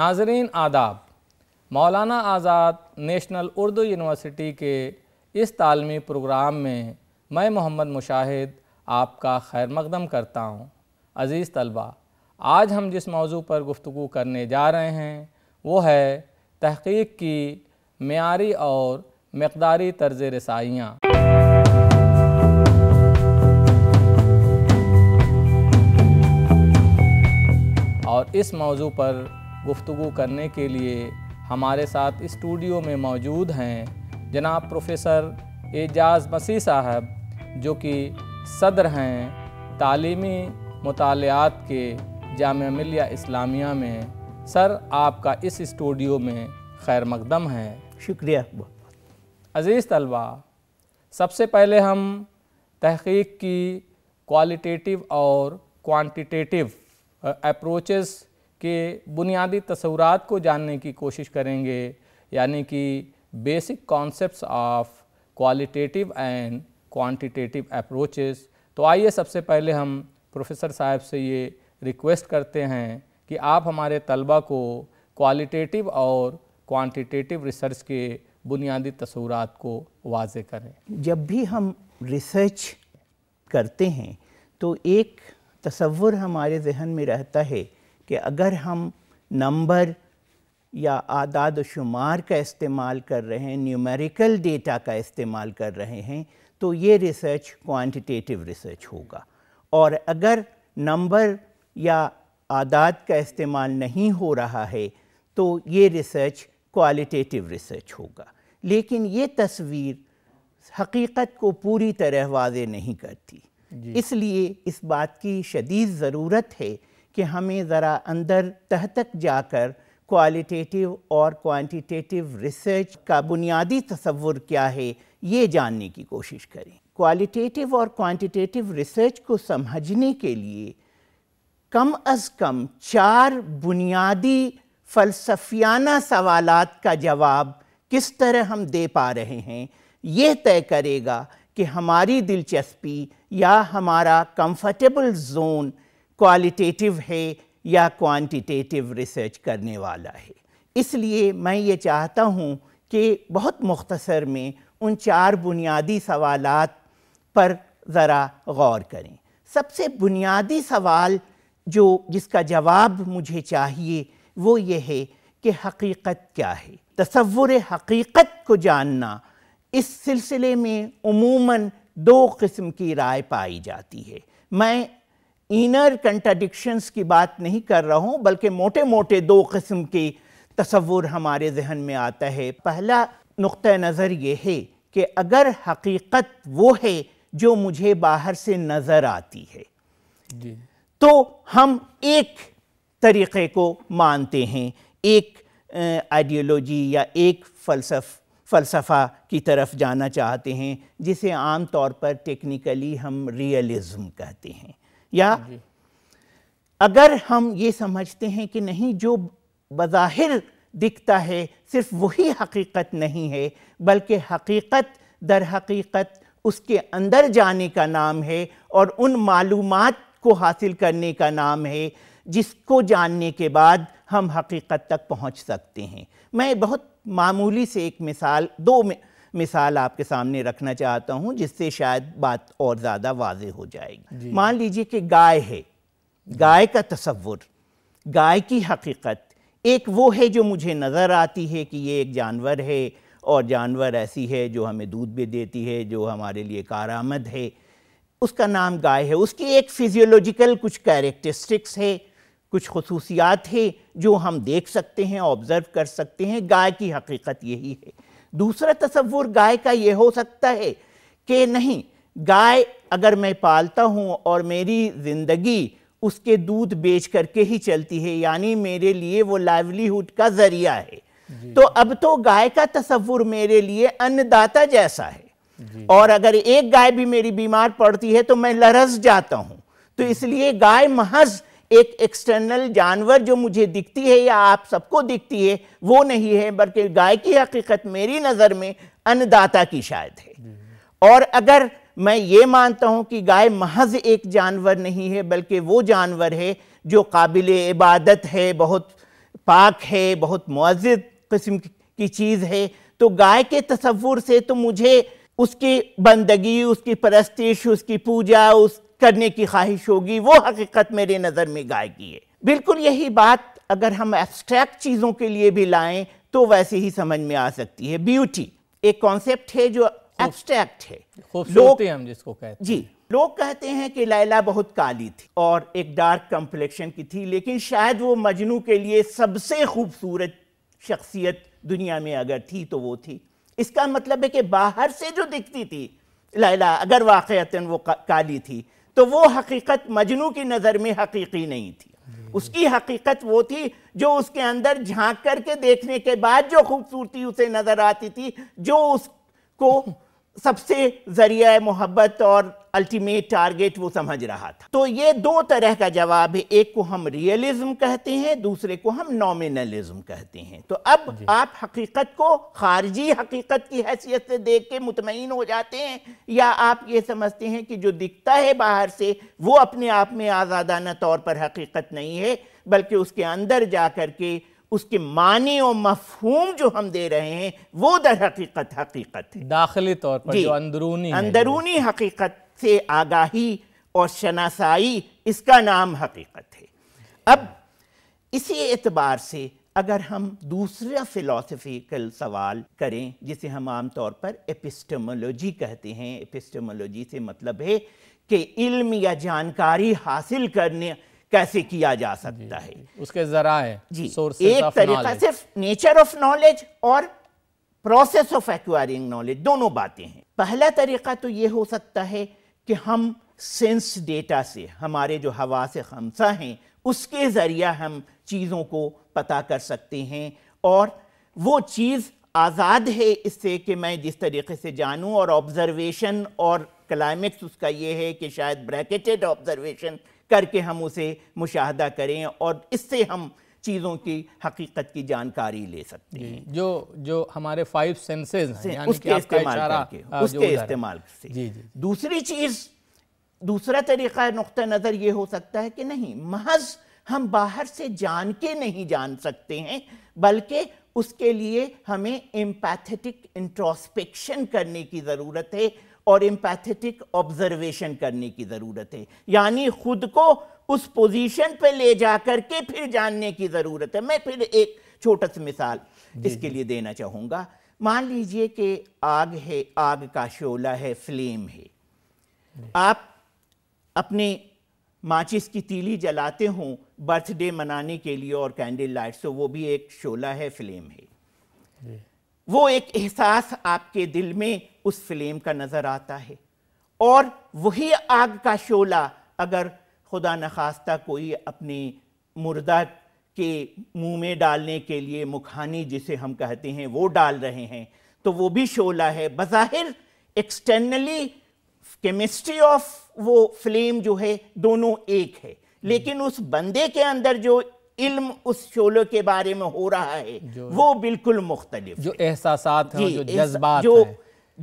नाजरीन आदाब मौलाना आज़ाद नेशनल उर्दू यूनिवर्सिटी के इस तालमी प्रोग्राम में मैं मोहम्मद मुशाहिद आपका खैर मकदम करता हूँ अज़ीज़ तलबा आज हम जिस मौजू पर गुफ्तु करने जा रहे हैं वो है तहकीक की मीरी और मकदारी तर्ज रसाइयाँ और इस मौजू पर गुफ्तु करने के लिए हमारे साथ स्टूडियो में मौजूद हैं जनाब प्रोफेसर एजाज मसीह साहब जो कि सदर हैं तालीमी मतालयात के जाम मिलिया इस्लामिया में सर आपका इस स्टूडियो में खैर मकदम है शुक्रिया बहुत अज़ीज़ तलबा सबसे पहले हम तहकीक की क्वालिटेटिव और क्वांटिटेटिव अप्रोचेस के बुनियादी तस्वूरत को जानने की कोशिश करेंगे यानी कि basic concepts of qualitative and quantitative approaches तो आइए सबसे पहले हम प्रोफेसर साहब से ये रिक्वेस्ट करते हैं कि आप हमारे तलबा को क्वालिटेटिव और क्वांटिटेटिव रिसर्च के बुनियादी तस्वूरत को वाज करें जब भी हम रिसर्च करते हैं तो एक तस्वुर हमारे जहन में रहता है कि अगर हम नंबर या आदाद शुमार का इस्तेमाल कर रहे हैं न्यूमेरिकल डेटा का इस्तेमाल कर रहे हैं तो ये रिसर्च क्वांटिटेटिव रिसर्च होगा और अगर नंबर या आदाद का इस्तेमाल नहीं हो रहा है तो ये रिसर्च क्वालिटेटिव रिसर्च होगा लेकिन ये तस्वीर हकीकत को पूरी तरह वाज नहीं करती इसलिए इस बात की शदीद ज़रूरत है कि हमें ज़रा अंदर तह तक जाकर क्वालिटेटिव और क्वांटिटेटिव रिसर्च का बुनियादी तस्वुर क्या है ये जानने की कोशिश करें क्वालिटेटिव और क्वांटिटेटिव रिसर्च को समझने के लिए कम अज़ कम चार बुनियादी फ़लसफियाना सवाल का जवाब किस तरह हम दे पा रहे हैं ये तय करेगा कि हमारी दिलचस्पी या हमारा कंफर्टेबल जोन क्वालिटेटिव है या क्वांटिटेटिव रिसर्च करने वाला है इसलिए मैं ये चाहता हूँ कि बहुत मुख्तसर में उन चार बुनियादी सवाल पर ज़रा गौर करें सबसे बुनियादी सवाल जो जिसका जवाब मुझे चाहिए वो ये है कि हकीकत क्या है तस्वुर हकीकत को जानना इस सिलसिले में उमूमन दो किस्म की राय पाई जाती है मैं इनर कंट्राडिक्शंस की बात नहीं कर रहा हूँ बल्कि मोटे मोटे दो कस्म के तस्वुर हमारे जहन में आता है पहला नुक़ नज़र ये है कि अगर हकीकत वो है जो मुझे बाहर से नज़र आती है तो हम एक तरीक़े को मानते हैं एक आइडियोलॉजी या एक फ़लसफ़ फ़लसफ़ा की तरफ जाना चाहते हैं जिसे आम तौर पर टेक्निकली हम रियलिज़म कहते हैं या अगर हम ये समझते हैं कि नहीं जो बज़ाहिर दिखता है सिर्फ वही हकीकत नहीं है बल्कि हकीकत दर हकीकत उसके अंदर जाने का नाम है और उन मालूम को हासिल करने का नाम है जिसको जानने के बाद हम हकीकत तक पहुंच सकते हैं मैं बहुत मामूली से एक मिसाल दो में मिसाल आपके सामने रखना चाहता हूँ जिससे शायद बात और ज़्यादा वाज हो जाएगी मान लीजिए कि गाय है गाय का तस्वुर गाय की हकीकत एक वो है जो मुझे नज़र आती है कि ये एक जानवर है और जानवर ऐसी है जो हमें दूध भी देती है जो हमारे लिए कारामद है उसका नाम गाय है उसकी एक फिजियोलॉजिकल कुछ कैरेक्टरिस्टिक्स है कुछ खसूसियात है जो हम देख सकते हैं ऑब्ज़र्व कर सकते हैं गाय की हकीकत यही है दूसरा तस्वुर गाय का ये हो सकता है कि नहीं गाय अगर मैं पालता हूँ और मेरी ज़िंदगी उसके दूध बेच करके ही चलती है यानी मेरे लिए वो लाइवलीहुड का ज़रिया है तो अब तो गाय का तस्वुर मेरे लिए अन्नदाता जैसा है और अगर एक गाय भी मेरी बीमार पड़ती है तो मैं लरस जाता हूँ तो इसलिए गाय महज एक एक्सटर्नल जानवर जो मुझे दिखती है या आप सबको दिखती है वो नहीं है बल्कि गाय की हकीकत मेरी नज़र में अन्नदाता की शायद है और अगर मैं ये मानता हूँ कि गाय महज एक जानवर नहीं है बल्कि वो जानवर है जो काबिल इबादत है बहुत पाक है बहुत मुआज़ किस्म की चीज़ है तो गाय के तस्वुर से तो मुझे उसकी बंदगी उसकी परस्तिश उसकी पूजा उस करने की ख्वाहिश होगी वो हकीकत मेरे नज़र में गायकी है बिल्कुल यही बात अगर हम एब्स्ट्रैक्ट चीज़ों के लिए भी लाएं तो वैसे ही समझ में आ सकती है ब्यूटी एक कॉन्सेप्ट है जो एब्स्ट्रैक्ट है लोग हम जिसको कहते जी लोग कहते हैं कि लैला बहुत काली थी और एक डार्क कम्प्लेक्शन की थी लेकिन शायद वो मजनू के लिए सबसे खूबसूरत शख्सियत दुनिया में अगर थी तो वो थी इसका मतलब है कि बाहर से जो दिखती थी लैला अगर वाक़ता वो काली थी तो वो हकीकत मजनू की नज़र में हकीकी नहीं थी उसकी हकीकत वो थी जो उसके अंदर झांक करके देखने के बाद जो खूबसूरती उसे नज़र आती थी जो उसको सबसे ज़रिया मोहब्बत और अल्टीमेट टारगेट वो समझ रहा था तो ये दो तरह का जवाब है एक को हम रियलिज्म कहते हैं दूसरे को हम नॉमिनलिज्म कहते हैं तो अब आप हकीकत को खारजी हकीकत की हैसियत से देख के मुतमिन हो जाते हैं या आप ये समझते हैं कि जो दिखता है बाहर से वो अपने आप में आज़ादाना तौर पर हकीकत नहीं है बल्कि उसके अंदर जा कर के उसके मानी और मफहूम जो हम दे रहे हैं वो दर हकीकत हकीकत है दाखिली तौर पर जो अंदरूनी अंदरूनी हकीकत से आगाही और शनासाई इसका नाम हकीकत है अब इसी एतबार से अगर हम दूसरा फिलोसफिकल सवाल करें जिसे हम आम तौर पर एपिस्टमोलॉजी कहते हैं एपिस्टमोलॉजी से मतलब है कि इल्म या जानकारी हासिल करने कैसे किया जा सकता है उसके जराए जी एक तरीका सिर्फ नेचर ऑफ नॉलेज और प्रोसेस ऑफ एक्वायरिंग नॉलेज दोनों बातें हैं पहला तरीका तो ये हो सकता है कि हम सेंस डेटा से हमारे जो हवा से खमसा हैं उसके ज़रिया हम चीज़ों को पता कर सकते हैं और वो चीज़ आज़ाद है इससे कि मैं जिस तरीके से जानूं और ऑब्ज़रवेशन और क्लाइमेक्स उसका ये है कि शायद ब्रैकेटेड ऑब्ज़रवेशन करके हम उसे मुशाह करें और इससे हम चीज़ों की हकीकत की जानकारी ले सकते हैं जो जो हमारे फाइव सेंसेज हैं उसके इस्तेमाल करके उसके इस्तेमाल से जी जी दूसरी चीज़ दूसरा तरीक़ा नुक़ नज़र ये हो सकता है कि नहीं महज हम बाहर से जान के नहीं जान सकते हैं बल्कि उसके लिए हमें एम्पैथेटिक इंट्रोस्पेक्शन करने की ज़रूरत है और एम्पैथेटिक ऑब्जर्वेशन करने की ज़रूरत है यानी खुद को उस पोजीशन पे ले जा कर के फिर जानने की ज़रूरत है मैं फिर एक छोटा सा मिसाल इसके लिए देना चाहूँगा मान लीजिए कि आग है आग का शोला है फ्लेम है आप अपने माचिस की तीली जलाते हो बर्थडे मनाने के लिए और कैंडल लाइट तो वो भी एक शोला है फ्लेम है वो एक एहसास आपके दिल में उस फ्लेम का नज़र आता है और वही आग का शोला अगर खुदा नखास्ता कोई अपने मुर्दा के मुंह में डालने के लिए मुखानी जिसे हम कहते हैं वो डाल रहे हैं तो वो भी शोला है बज़ाहिर एक्सटर्नली केमिस्ट्री ऑफ वो फ्लेम जो है दोनों एक है लेकिन उस बंदे के अंदर जो इल्म उस शोले के बारे में हो रहा है वो बिल्कुल मुख्तलिफ जो एहसास जो जज्बात जो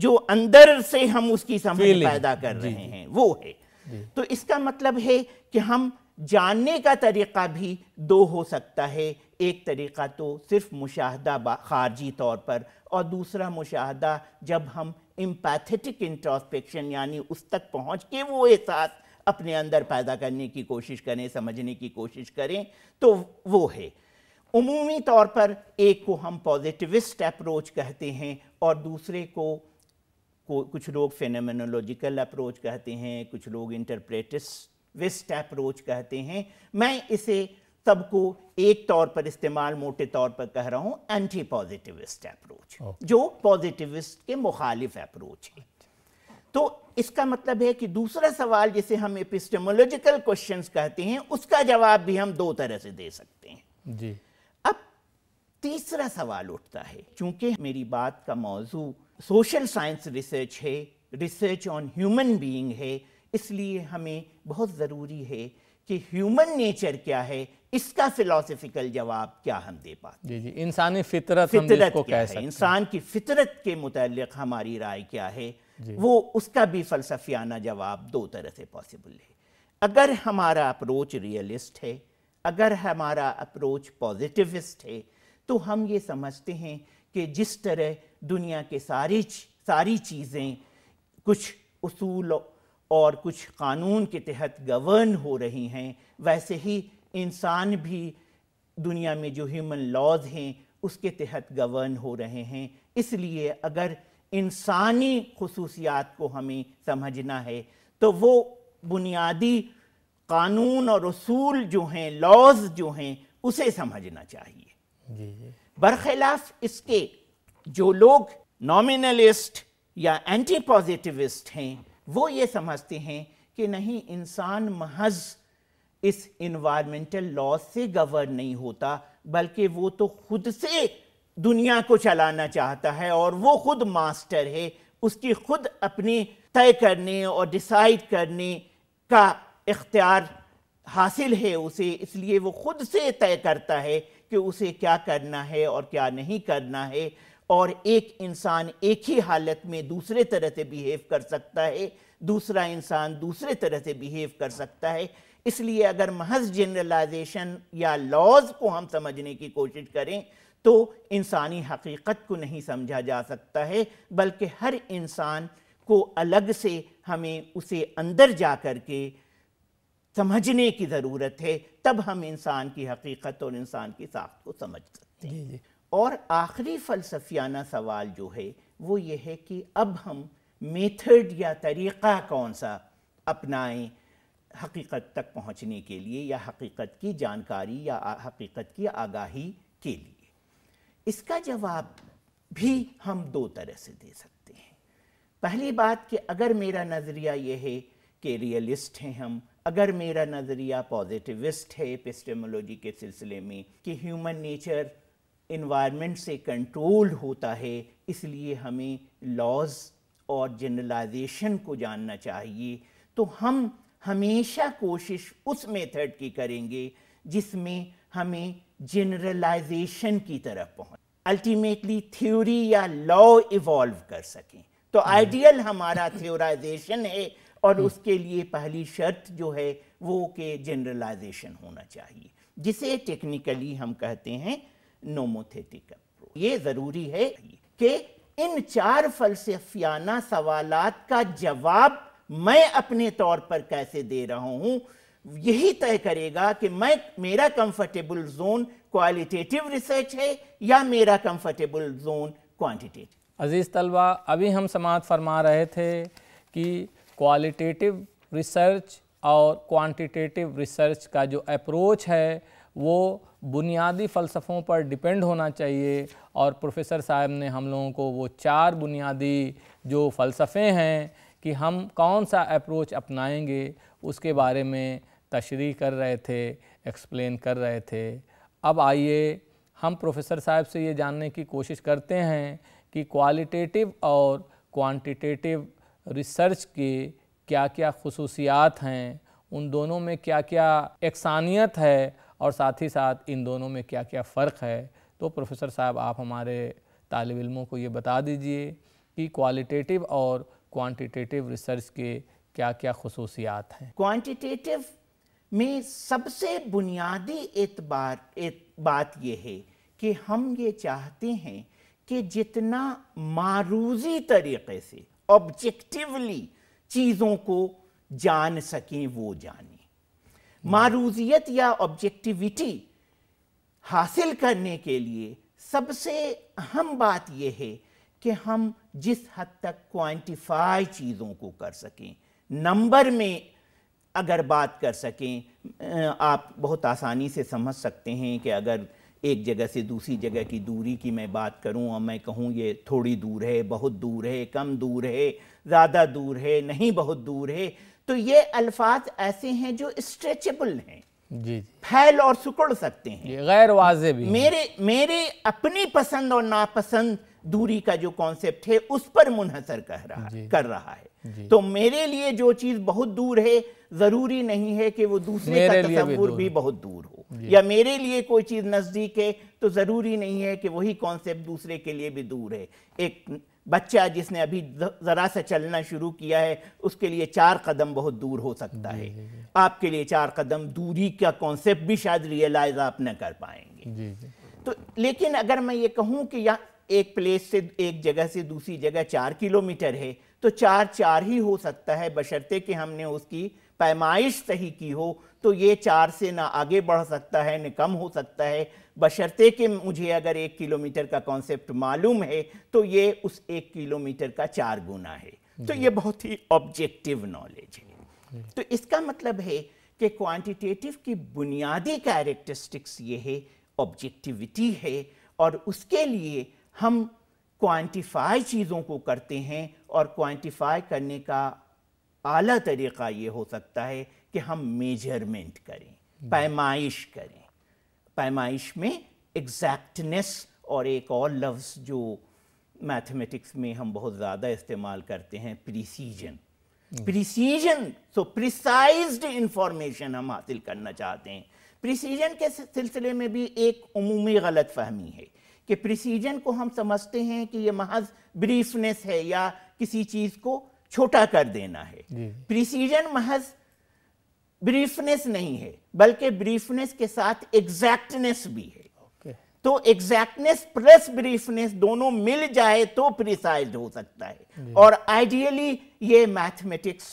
जो अंदर से हम उसकी समझ पैदा कर रहे हैं वो है तो इसका मतलब है कि हम जानने का तरीका भी दो हो सकता है एक तरीका तो सिर्फ मुशाहदा खारजी तौर पर और दूसरा मुशाहदा जब हम एम्पैथेटिक इंट्रोस्पेक्शन यानी उस तक पहुंच के वो एहसास अपने अंदर पैदा करने की कोशिश करें समझने की कोशिश करें तो वो है उमूमी तौर पर एक को हम पॉजिटिविस्ट अप्रोच कहते हैं और दूसरे को को कुछ लोग फेनोमेनोलॉजिकल अप्रोच कहते हैं कुछ लोग इंटरप्रेटिस्ट अप्रोच कहते हैं मैं इसे सबको एक तौर पर इस्तेमाल मोटे तौर पर कह रहा हूँ एंटी पॉजिटिविस्ट अप्रोच जो पॉजिटिविस्ट के मुखालिफ अप्रोच है तो इसका मतलब है कि दूसरा सवाल जिसे हम एपिस्टेमोलॉजिकल क्वेश्चन कहते हैं उसका जवाब भी हम दो तरह से दे सकते हैं जी अब तीसरा सवाल उठता है चूंकि मेरी बात का मौजू सोशल साइंस रिसर्च है रिसर्च ऑन ह्यूमन बीइंग है इसलिए हमें बहुत ज़रूरी है कि ह्यूमन नेचर क्या है इसका फिलोसफिकल जवाब क्या हम दे पाते जी जी इंसानी फितरत फितरत हम क्या है इंसान की फितरत के मुतल हमारी राय क्या है वो उसका भी फ़लसफियाना जवाब दो तरह से पॉसिबल है अगर हमारा अप्रोच रियलिस्ट है अगर हमारा अप्रोच पॉजिटिविस्ट है तो हम ये समझते हैं कि जिस तरह दुनिया के सारी सारी चीज़ें कुछ असूल और कुछ कानून के तहत गवर्न हो रही हैं वैसे ही इंसान भी दुनिया में जो ह्यूमन लॉज हैं उसके तहत गवर्न हो रहे हैं इसलिए अगर इंसानी खसूसियात को हमें समझना है तो वो बुनियादी कानून और असूल जो हैं लॉज जो हैं उसे समझना चाहिए बरखिलाफ इसके जो लोग नॉमिनलिस्ट या एंटी पॉजिटिविस्ट हैं वो ये समझते हैं कि नहीं इंसान महज इस इन्वायरमेंटल लॉ से गवर्न नहीं होता बल्कि वो तो खुद से दुनिया को चलाना चाहता है और वो खुद मास्टर है उसकी खुद अपनी तय करने और डिसाइड करने का इख्तियार हासिल है उसे इसलिए वो खुद से तय करता है कि उसे क्या करना है और क्या नहीं करना है और एक इंसान एक ही हालत में दूसरे तरह से बिहेव कर सकता है दूसरा इंसान दूसरे तरह से बिहेव कर सकता है इसलिए अगर महज जनरलाइजेशन या लॉज को हम समझने की कोशिश करें तो इंसानी हकीकत को नहीं समझा जा सकता है बल्कि हर इंसान को अलग से हमें उसे अंदर जा कर के समझने की ज़रूरत है तब हम इंसान की हकीकत और इंसान की साख्त को समझ सकते हैं और आखिरी फ़लसफियाना सवाल जो है वो ये है कि अब हम मेथड या तरीक़ा कौन सा अपनाएं हकीकत तक पहुंचने के लिए या हकीकत की जानकारी या हकीकत की आगाही के लिए इसका जवाब भी हम दो तरह से दे सकते हैं पहली बात कि अगर मेरा नज़रिया ये है कि रियलिस्ट हैं हम अगर मेरा नज़रिया पॉजिटिविस्ट है पिस्टेमोलॉजी के सिलसिले में कि ह्यूमन नेचर इन्वायरमेंट से कंट्रोल होता है इसलिए हमें लॉज और जनरलाइजेशन को जानना चाहिए तो हम हमेशा कोशिश उस मेथड की करेंगे जिसमें हमें जनरलाइजेशन की तरफ पहुंच अल्टीमेटली थ्योरी या लॉ इवॉल्व कर सकें तो आइडियल हम्म। हमारा थ्योराइजेशन है और हम्म। उसके लिए पहली शर्त जो है वो के जनरलाइजेशन होना चाहिए जिसे टेक्निकली हम कहते हैं नोमोथेटिक अप्रोच ये ज़रूरी है कि इन चार फलसफियाना सवालात का जवाब मैं अपने तौर पर कैसे दे रहा हूं यही तय करेगा कि मैं मेरा कंफर्टेबल जोन क्वालिटेटिव रिसर्च है या मेरा कंफर्टेबल जोन क्वांटिटेटिव अजीज़ तलबा अभी हम समाज फरमा रहे थे कि क्वालिटेटिव रिसर्च और क्वांटिटेटिव रिसर्च का जो अप्रोच है वो बुनियादी फ़लसफ़ों पर डिपेंड होना चाहिए और प्रोफेसर साहब ने हम लोगों को वो चार बुनियादी जो फ़लसफ़े हैं कि हम कौन सा अप्रोच अपनाएंगे उसके बारे में तशरी कर रहे थे एक्सप्लेन कर रहे थे अब आइए हम प्रोफेसर साहब से ये जानने की कोशिश करते हैं कि क्वालिटेटिव और क्वांटिटेटिव रिसर्च के क्या क्या खसूसियात हैं उन दोनों में क्या क्या एकसानियत है और साथ ही साथ इन दोनों में क्या क्या फ़र्क है तो प्रोफेसर साहब आप हमारे तालब इलमों को ये बता दीजिए कि क्वालिटेटिव और क्वांटिटेटिव रिसर्च के क्या क्या खसूसियात हैं क्वांटिटेटिव में सबसे बुनियादी एतबार एत, बात यह है कि हम ये चाहते हैं कि जितना मारूजी तरीके से ऑब्जेक्टिवली चीज़ों को जान सकें वो जाने हम्म। मारूजियत या ऑब्जेक्टिविटी हासिल करने के लिए सबसे अहम बात यह है कि हम जिस हद तक क्वांटिफाई चीज़ों को कर सकें नंबर में अगर बात कर सकें आप बहुत आसानी से समझ सकते हैं कि अगर एक जगह से दूसरी जगह की दूरी की मैं बात करूं और मैं कहूं ये थोड़ी दूर है बहुत दूर है कम दूर है ज़्यादा दूर है नहीं बहुत दूर है तो ये अल्फाज ऐसे हैं जो स्ट्रेचेबल हैं जी फैल और सुकड़ सकते हैं गैर वाजे भी मेरे मेरे अपनी पसंद और नापसंद दूरी का जो कॉन्सेप्ट है उस पर मुनहसर कह रहा कर रहा है तो मेरे लिए जो चीज़ बहुत दूर है ज़रूरी नहीं है कि वो दूसरे का तस्वूर भी, भी बहुत दूर हो या मेरे लिए कोई चीज़ नज़दीक है तो ज़रूरी नहीं है कि वही कॉन्सेप्ट दूसरे के लिए भी दूर है एक बच्चा जिसने अभी ज़रा सा चलना शुरू किया है उसके लिए चार कदम बहुत दूर हो सकता है आपके लिए चार कदम दूरी का कॉन्सेप्ट भी शायद रियलाइज आप न कर पाएंगे तो लेकिन अगर मैं ये कहूं कि या एक प्लेस से एक जगह से दूसरी जगह चार किलोमीटर है तो चार चार ही हो सकता है बशर्ते कि हमने उसकी पैमाइश सही की हो तो ये चार से ना आगे बढ़ सकता है ना कम हो सकता है बशर्ते कि मुझे अगर एक किलोमीटर का कॉन्सेप्ट मालूम है तो ये उस एक किलोमीटर का चार गुना है तो ये बहुत ही ऑब्जेक्टिव नॉलेज है तो इसका मतलब है कि क्वांटिटेटिव की बुनियादी कैरेक्टरिस्टिक्स ये है ऑब्जेक्टिविटी है और उसके लिए हम क्वांटिफाई चीज़ों को करते हैं और क्वांटिफाई करने का आला तरीक़ा ये हो सकता है कि हम मेजरमेंट करें पैमाइश करें पैमाइश में एग्जैक्टनेस और एक और लफ्ज़ जो मैथमेटिक्स में हम बहुत ज़्यादा इस्तेमाल करते हैं precision precision so precised information हम हासिल करना चाहते हैं प्रिसीजन के सिलसिले में भी एक अमूमी गलत फहमी है कि प्रिसीजन को हम समझते हैं कि ये महज ब्रीफनेस है या किसी चीज़ को छोटा कर देना है प्रिसीजन महज ब्रीफनेस नहीं है बल्कि ब्रीफनेस के साथ एग्जैक्टनेस भी है तो एग्जैक्टनेस प्लस ब्रीफनेस दोनों मिल जाए तो प्रिसाइज हो सकता है और आइडियली ये मैथमेटिक्स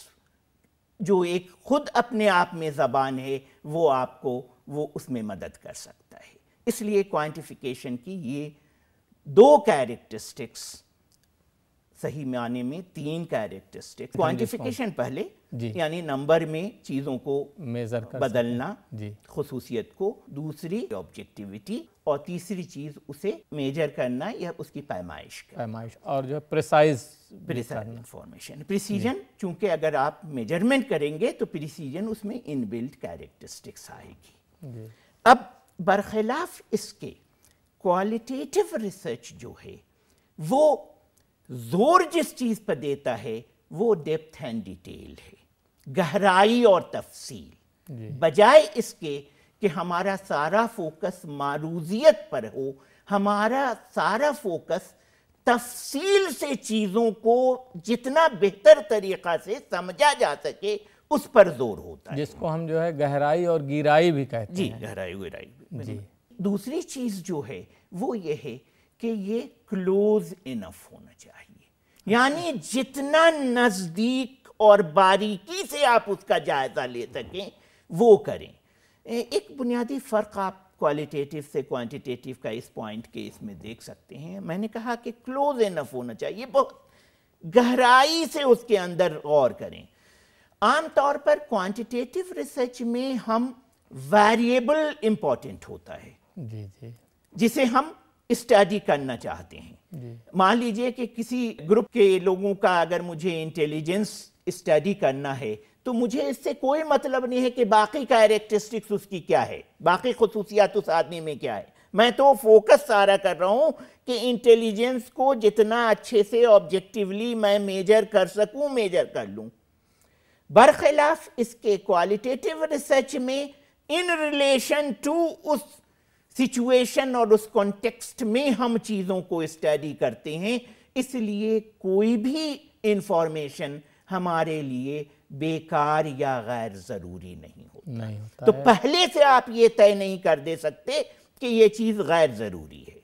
जो एक खुद अपने आप में जबान है वो आपको वो उसमें मदद कर सकता है इसलिए क्वांटिफिकेशन की ये दो कैरेक्टरिस्टिक्स सही माने में तीन कैरेक्टरिस्टिक्स क्वांटिफिकेशन पहले यानी नंबर में चीज़ों को मेजर बदलना खसूसियत को दूसरी ऑब्जेक्टिविटी और तीसरी चीज़ उसे मेजर करना या उसकी पैमाइश पैमाइश और जो प्रिसाइज प्रिसाइज इंफॉर्मेशन प्रिसीजन चूंकि अगर आप मेजरमेंट करेंगे तो प्रिसीजन उसमें इनबिल्ट कैरेक्टरिस्टिक्स आएगी अब बरखिलाफ इसके क्वालिटेटिव रिसर्च जो है वो जोर जिस चीज़ पर देता है वो डेप्थ एंड डिटेल है गहराई और तफसील बजाय इसके कि हमारा सारा फोकस मारूजियत पर हो हमारा सारा फोकस तफसील से चीज़ों को जितना बेहतर तरीक़ा से समझा जा सके उस पर जोर होता है जिसको हम जो है गहराई और गिराई भी कहते जी, हैं गहराई गिराई जी दूसरी चीज़ जो है वो ये है कि ये क्लोज इनफ होना चाहिए अच्छा। यानी जितना नज़दीक और बारीकी से आप उसका जायज़ा ले सकें वो करें एक बुनियादी फ़र्क आप क्वालिटेटिव से क्वांटिटेटिव का इस पॉइंट के इसमें देख सकते हैं मैंने कहा कि क्लोज इनफ होना चाहिए बहुत गहराई से उसके अंदर गौर करें आमतौर पर क्वांटिटेटिव रिसर्च में हम वेरिएबल इंपॉर्टेंट होता है जी जी जिसे हम स्टडी करना चाहते हैं मान लीजिए कि किसी ग्रुप के लोगों का अगर मुझे इंटेलिजेंस स्टडी करना है तो मुझे इससे कोई मतलब नहीं है कि बाकी कैरेक्टरिस्टिक्स उसकी क्या है बाकी खसूसियात उस आदमी में क्या है मैं तो फोकस सारा कर रहा हूं कि इंटेलिजेंस को जितना अच्छे से ऑब्जेक्टिवली मैं मेजर कर सकूं मेजर कर लूं बरखिलाफ इसके क्वालिटेटिव रिसर्च में इन रिलेशन टू उस सिचुएशन और उस कॉन्टेक्स्ट में हम चीज़ों को स्टडी करते हैं इसलिए कोई भी इंफॉर्मेशन हमारे लिए बेकार या गैर ज़रूरी नहीं होता, नहीं होता तो पहले से आप ये तय नहीं कर दे सकते कि ये चीज़ गैर ज़रूरी है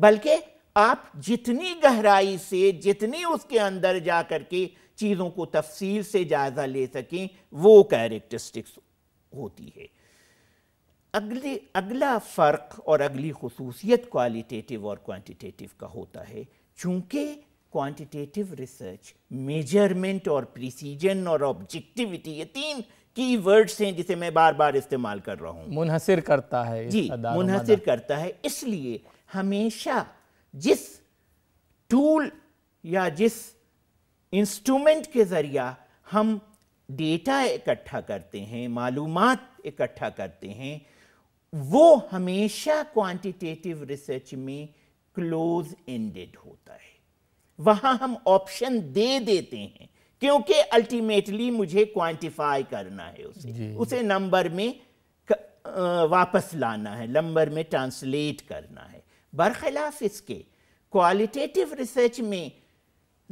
बल्कि आप जितनी गहराई से जितनी उसके अंदर जा करके चीज़ों को तफसील से जायज़ा ले सकें वो कैरेक्टरिस्टिक्स होती है अगले अगला फ़र्क और अगली खसूसियत क्वालिटेटिव और क्वांटिटेटिव का होता है चूँकि क्वांटिटेटिव रिसर्च मेजरमेंट और प्रिसीजन और ऑब्जेक्टिविटी ये तीन की वर्ड्स हैं जिसे मैं बार बार इस्तेमाल कर रहा हूँ मुनहसर करता है जी मुनहसर करता है इसलिए हमेशा जिस टूल या जिस इंस्ट्रूमेंट के ज़रिया हम डेटा इकट्ठा करते हैं मालूम इकट्ठा करते हैं वो हमेशा क्वांटिटेटिव रिसर्च में क्लोज एंडेड होता है वहां हम ऑप्शन दे देते हैं क्योंकि अल्टीमेटली मुझे क्वांटिफाई करना है उसे उसे नंबर में वापस लाना है नंबर में ट्रांसलेट करना है बरखिलाफ इसके क्वालिटेटिव रिसर्च में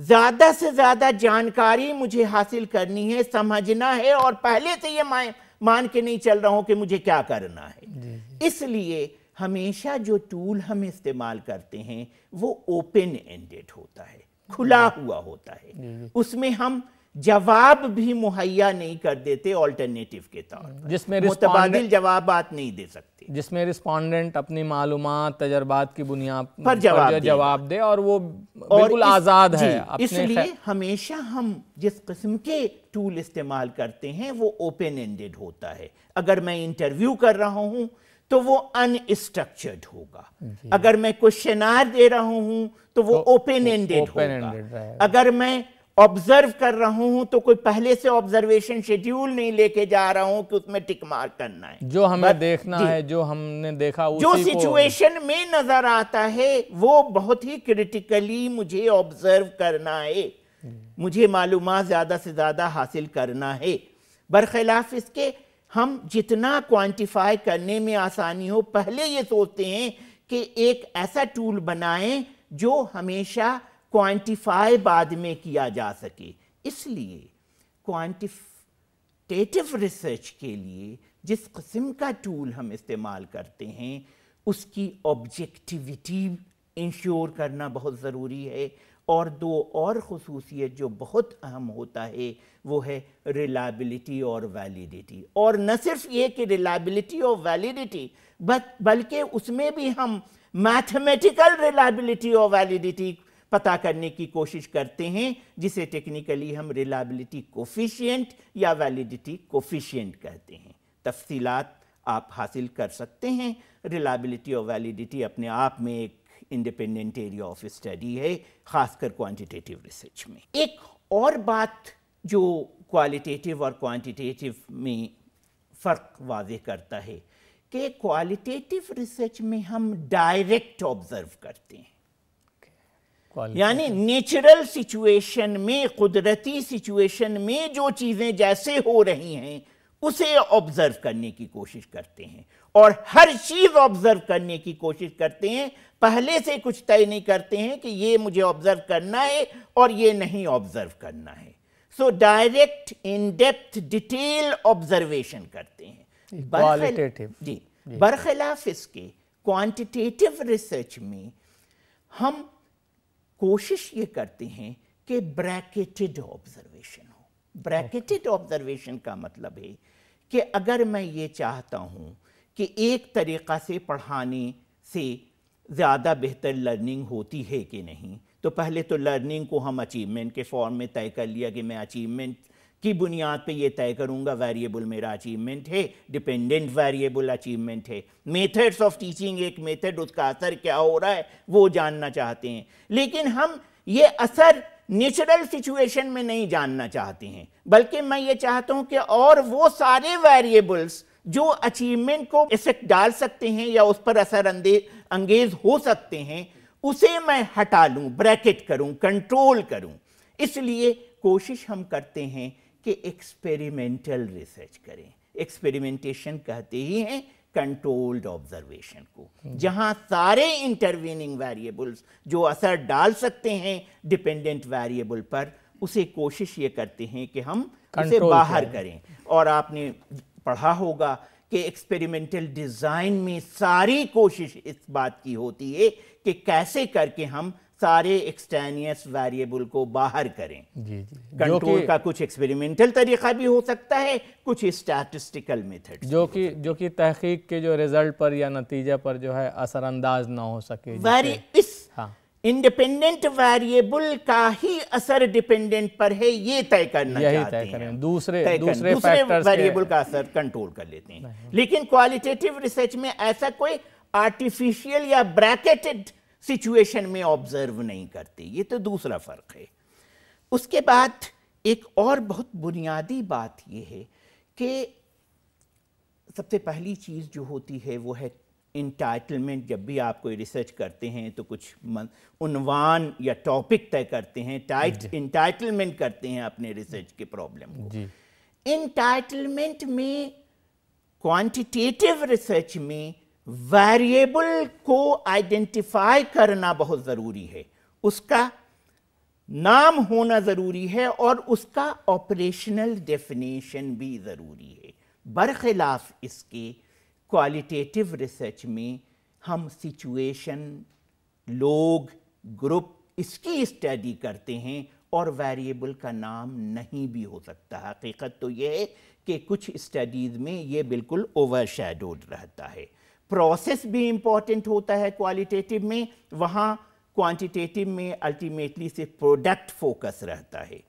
ज़्यादा से ज़्यादा जानकारी मुझे हासिल करनी है समझना है और पहले से ये मैं मान के नहीं चल रहा हूँ कि मुझे क्या करना है इसलिए हमेशा जो टूल हम इस्तेमाल करते हैं वो ओपन एंडेड होता है खुला हुआ होता है उसमें हम जवाब भी मुहैया नहीं कर देते ऑल्टरनेटिव के तौर पर जिसमें मुतबादिल जवाब नहीं दे सकते जिसमें रिस्पॉन्डेंट अपनी मालूम तजर्बात की बुनियाद पर जवाब जवाब दे और वो और बिल्कुल आज़ाद है इसलिए हमेशा हम जिस किस्म के टूल इस्तेमाल करते हैं वो ओपन एंडेड होता है अगर मैं इंटरव्यू कर रहा हूं तो वो अनस्ट्रक्चर्ड होगा अगर मैं क्वेश्चन दे रहा हूं तो वो ओपन तो एंडेड होगा अगर मैं ऑब्जर्व कर रहा हूं तो कोई पहले से ऑब्जर्वेशन शेड्यूल नहीं लेके जा रहा हूं कि उसमें टिक मार करना है जो हमें बत, देखना है जो हमने देखा उसी जो सिचुएशन में नजर आता है वो बहुत ही क्रिटिकली मुझे ऑब्जर्व करना है मुझे मालूम ज्यादा से ज्यादा हासिल करना है बरखिलाफ इसके हम जितना क्वांटिफाई करने में आसानी हो पहले ये सोचते हैं कि एक ऐसा टूल बनाएं जो हमेशा क्वांटिफाई बाद में किया जा सके इसलिए क्वांटिटेटिव रिसर्च के लिए जिस कस्म का टूल हम इस्तेमाल करते हैं उसकी ऑब्जेक्टिविटी इंश्योर करना बहुत ज़रूरी है और दो और खसूसियत जो बहुत अहम होता है वो है रिलायबिलिटी और वैलिडिटी और न सिर्फ ये कि रिलायबिलिटी और वैलिडिटी बल्कि उसमें भी हम मैथमेटिकल रिलायबिलिटी और वैलिडिटी पता करने की कोशिश करते हैं जिसे टेक्निकली हम रिलायबिलिटी कोफिशियंट या वैलिडिटी कोफिशियंट कहते हैं तफसीलात आप हासिल कर सकते हैं रिलायबिलिटी और वैलिडिटी अपने आप में एक इंडिपेंडेंट एरिया ऑफ स्टडी है खासकर क्वांटिटेटिव रिसर्च में एक और बात जो क्वालिटेटिव और क्वांटिटेटिव में फ़र्क वाज करता है कि क्वालिटेटिव रिसर्च में हम डायरेक्ट ऑब्ज़र्व करते हैं यानी नेचुरल सिचुएशन में कुदरती सिचुएशन में जो चीज़ें जैसे हो रही हैं उसे ऑब्जर्व करने की कोशिश करते हैं और हर चीज़ ऑब्जर्व करने की कोशिश करते हैं पहले से कुछ तय नहीं करते हैं कि ये मुझे ऑब्जर्व करना है और ये नहीं ऑब्जर्व करना है so direct in depth detail observation करते हैं जी बरखिलाफ इसके क्वांटिटेटिव रिसर्च में हम कोशिश ये करते हैं कि ब्रैकेटेड ऑब्जर्वेशन हो ब्रैकेटेड ऑब्जर्वेशन का मतलब है कि अगर मैं ये चाहता हूँ कि एक तरीक़ा से पढ़ाने से ज़्यादा बेहतर लर्निंग होती है कि नहीं तो पहले तो लर्निंग को हम अचीवमेंट के फॉर्म में तय कर लिया कि मैं अचीवमेंट की बुनियाद पे ये तय करूंगा वेरिएबल मेरा अचीवमेंट है डिपेंडेंट वेरिएबल अचीवमेंट है मेथड्स ऑफ टीचिंग एक मेथड उसका असर क्या हो रहा है वो जानना चाहते हैं लेकिन हम ये असर नेचुरल सिचुएशन में नहीं जानना चाहते हैं बल्कि मैं ये चाहता हूँ कि और वो सारे वेरिएबल्स जो अचीवमेंट को इफेक्ट डाल सकते हैं या उस पर असर अंगेज हो सकते हैं उसे मैं हटा लूँ ब्रैकेट करूँ कंट्रोल करूँ इसलिए कोशिश हम करते हैं कि एक्सपेरिमेंटल रिसर्च करें एक्सपेरिमेंटेशन कहते ही हैं कंट्रोल्ड ऑब्जर्वेशन को हम्म। जहां सारे इंटरवीनिंग वेरिएबल्स जो असर डाल सकते हैं डिपेंडेंट वेरिएबल पर उसे कोशिश ये करते हैं कि हम उसे बाहर करें और आपने पढ़ा होगा कि एक्सपेरिमेंटल डिज़ाइन में सारी कोशिश इस बात की होती है कि कैसे करके हम सारे एक्सटेनियस वेरिएबल को बाहर करें जी जी कंट्रोल का कुछ एक्सपेरिमेंटल तरीका भी हो सकता है कुछ स्टैटिस्टिकल मेथड जो कि जो कि तहकीक के जो रिजल्ट पर या नतीजे पर जो है असरअंदाज ना हो सके वेरी इस हाँ इंडिपेंडेंट वेरिएबल का ही असर डिपेंडेंट पर है ये तय करना यही चाहते हैं दूसरे दूसरे, दूसरे वेरिएबल का असर कंट्रोल कर लेते हैं लेकिन क्वालिटेटिव रिसर्च में ऐसा कोई आर्टिफिशियल या ब्रैकेटेड सिचुएशन में ऑब्जर्व नहीं करते ये तो दूसरा फ़र्क है उसके बाद एक और बहुत बुनियादी बात यह है कि सबसे पहली चीज़ जो होती है वो है इंटाइटलमेंट जब भी आप कोई रिसर्च करते हैं तो कुछ उनवान या टॉपिक तय करते हैं टाइट इंटाइटलमेंट करते हैं अपने रिसर्च के प्रॉब्लम को इंटाइटलमेंट में क्वांटिटेटिव रिसर्च में वेरिएबल को आइडेंटिफाई करना बहुत ज़रूरी है उसका नाम होना ज़रूरी है और उसका ऑपरेशनल डेफिनेशन भी ज़रूरी है बरखिलाफ इसके क्वालिटेटिव रिसर्च में हम सिचुएशन लोग ग्रुप इसकी स्टडी करते हैं और वेरिएबल का नाम नहीं भी हो सकता हकीकत तो यह है कि कुछ स्टडीज़ में ये बिल्कुल ओवर रहता है प्रोसेस भी इम्पॉर्टेंट होता है क्वालिटेटिव में वहाँ क्वांटिटेटिव में अल्टीमेटली से प्रोडक्ट फोकस रहता है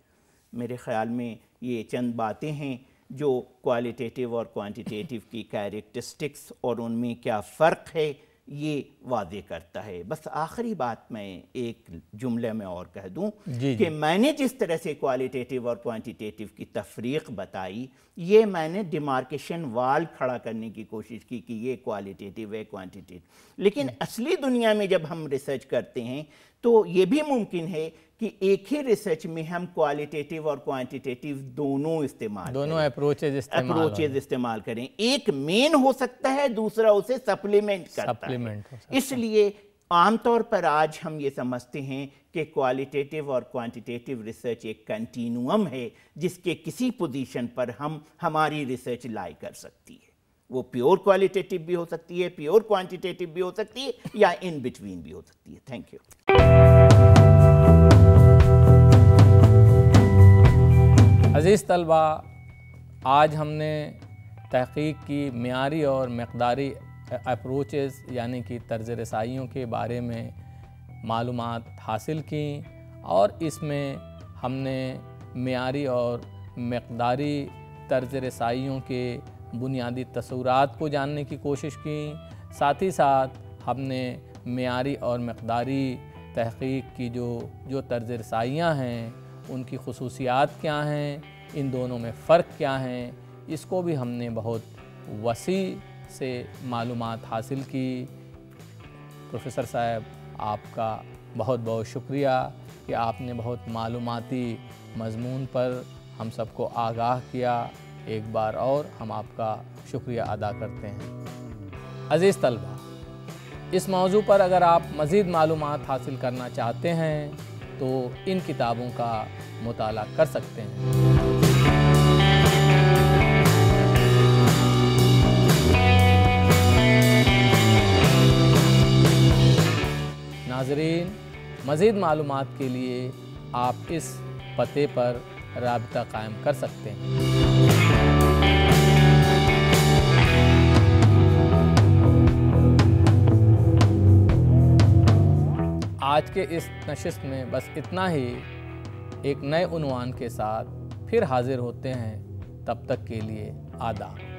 मेरे ख़्याल में ये चंद बातें हैं जो क्वालिटेटिव और क्वांटिटेटिव की कैरेक्टरिस्टिक्स और उनमें क्या फ़र्क है ये वाजे करता है बस आखिरी बात मैं एक जुमले में और कह दूं कि मैंने जिस तरह से क्वालिटेटिव और क्वांटिटेटिव की तफरीक बताई ये मैंने डिमार्केशन वाल खड़ा करने की कोशिश की कि ये क्वालिटेटिव है क्वांटिटेटिव लेकिन असली दुनिया में जब हम रिसर्च करते हैं तो ये भी मुमकिन है कि एक ही रिसर्च में हम क्वालिटेटिव और क्वांटिटेटिव दोनों इस्तेमाल दोनों अप्रोचेज इस्तेमाल अप्रोचेज इस्तेमाल करें एक मेन हो सकता है दूसरा उसे सप्लीमेंट करता सप्लीमेंट इसलिए आमतौर पर आज हम ये समझते हैं कि क्वालिटेटिव और क्वांटिटेटिव रिसर्च एक कंटिन्यूम है जिसके किसी पोजीशन पर हम हमारी रिसर्च लाई कर सकती है वो प्योर क्वालिटेटिव भी हो सकती है प्योर क्वांटिटेटिव भी हो सकती है या इन बिटवीन भी हो सकती है थैंक यू अज़ीज़ तलबा आज हमने तहकीक की मीरी और मकदारी अप्रोचेस यानी कि तर्ज रसाइयों के बारे में मालूम हासिल की और इसमें हमने मीरी और मकदारी तर्ज रसाइयों के बुनियादी तस्वूर को जानने की कोशिश की साथ ही साथ हमने मीरी और मकदारी तहकीक की जो जो तर्ज रसाइयाँ हैं उनकी खसूसियात क्या हैं इन दोनों में फ़र्क क्या हैं इसको भी हमने बहुत वसी से मालूम हासिल की प्रोफेसर साहब आपका बहुत बहुत शुक्रिया कि आपने बहुत मालूमती मजमून पर हम सबको आगाह किया एक बार और हम आपका शुक्रिया अदा करते हैं अज़ीज़ तलबा इस मौजू पर अगर आप मज़ीद मालूम हासिल करना चाहते हैं तो इन किताबों का मताल कर सकते हैं नाजरीन मज़ीद मालूम के लिए आप इस पते पर रबता कायम कर सकते हैं आज के इस नशिस्त में बस इतना ही एक नए उनवान के साथ फिर हाजिर होते हैं तब तक के लिए आदाब